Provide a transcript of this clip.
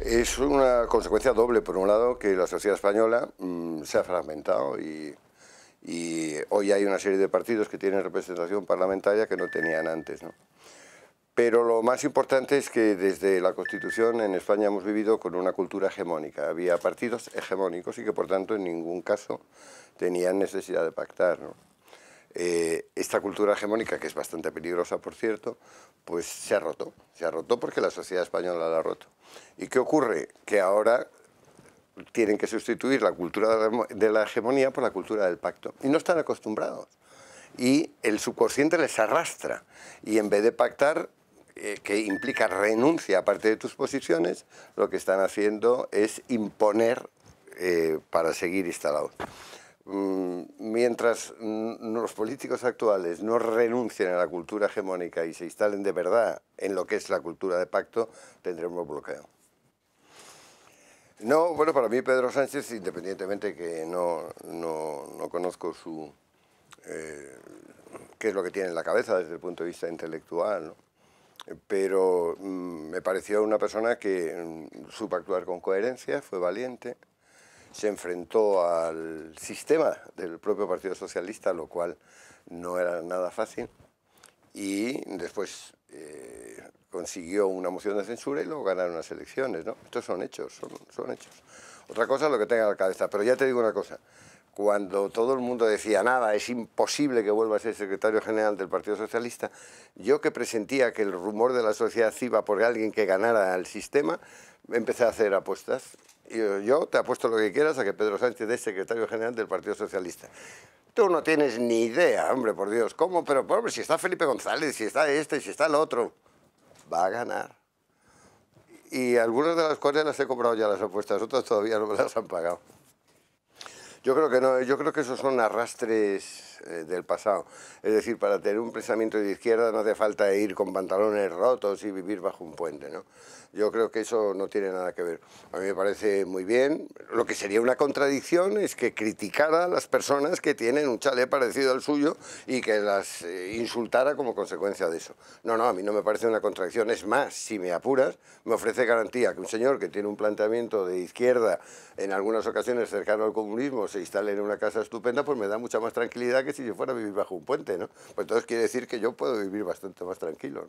Es una consecuencia doble, por un lado, que la sociedad española mm, se ha fragmentado y, y, hoy hay una serie de partidos que tienen representación parlamentaria que no tenían antes. ¿no? Pero lo más importante es que desde la Constitución en España hemos vivido con una cultura hegemónica. Había partidos hegemónicos y que, por tanto, en ningún caso tenían necesidad de pactar. ¿no? Eh, esta cultura hegemónica, que es bastante peligrosa, por cierto, pues se ha roto. Se ha roto porque la sociedad española la ha roto. ¿Y qué ocurre? Que ahora tienen que sustituir la cultura de la hegemonía por la cultura del pacto. Y no están acostumbrados. Y el subconsciente les arrastra. Y en vez de pactar, eh, que implica renuncia a parte de tus posiciones, lo que están haciendo es imponer eh, para seguir instalados. Mm, mientras los políticos actuales no renuncien a la cultura hegemónica y se instalen de verdad en lo que es la cultura de pacto, tendremos bloqueo. No, bueno, para mí Pedro Sánchez, independientemente que no, no, no conozco su... Eh, qué es lo que tiene en la cabeza desde el punto de vista intelectual, pero mm, me pareció una persona que mm, supo actuar con coherencia, fue valiente, se enfrentó al sistema del propio Partido Socialista, lo cual no era nada fácil, y después eh, consiguió una moción de censura y luego ganaron las elecciones. ¿no? Estos son hechos, son, son hechos. Otra cosa es lo que tenga en la cabeza, pero ya te digo una cosa, cuando todo el mundo decía nada, es imposible que vuelva a ser secretario general del Partido Socialista, yo que presentía que el rumor de la sociedad iba por alguien que ganara el sistema, empecé a hacer apuestas. yo, te apuesto lo que quieras a que Pedro Sánchez es secretario general del Partido Socialista. Tú no tienes ni idea, hombre, por Dios, ¿cómo? Pero, si está Felipe González, si está este, si está el otro, va a ganar. Y algunas de las cuales las he comprado ya las apuestas, otras todavía no me las han pagado. Yo creo que no, yo creo que esos son arrastres eh, del pasado. Es decir, para tener un pensamiento de izquierda no hace falta ir con pantalones rotos y vivir bajo un puente, ¿no? Yo creo que eso no tiene nada que ver. A mí me parece muy bien. Lo que sería una contradicción es que criticara a las personas que tienen un chalet parecido al suyo y que las eh, insultara como consecuencia de eso. No, no, a mí no me parece una contradicción. Es más, si me apuras, me ofrece garantía que un señor que tiene un planteamiento de izquierda en algunas ocasiones cercano al comunismo, se instale en una casa estupenda, pues me da mucha más tranquilidad que si yo fuera a vivir bajo un puente, ¿no? Pues entonces quiere decir que yo puedo vivir bastante más tranquilo,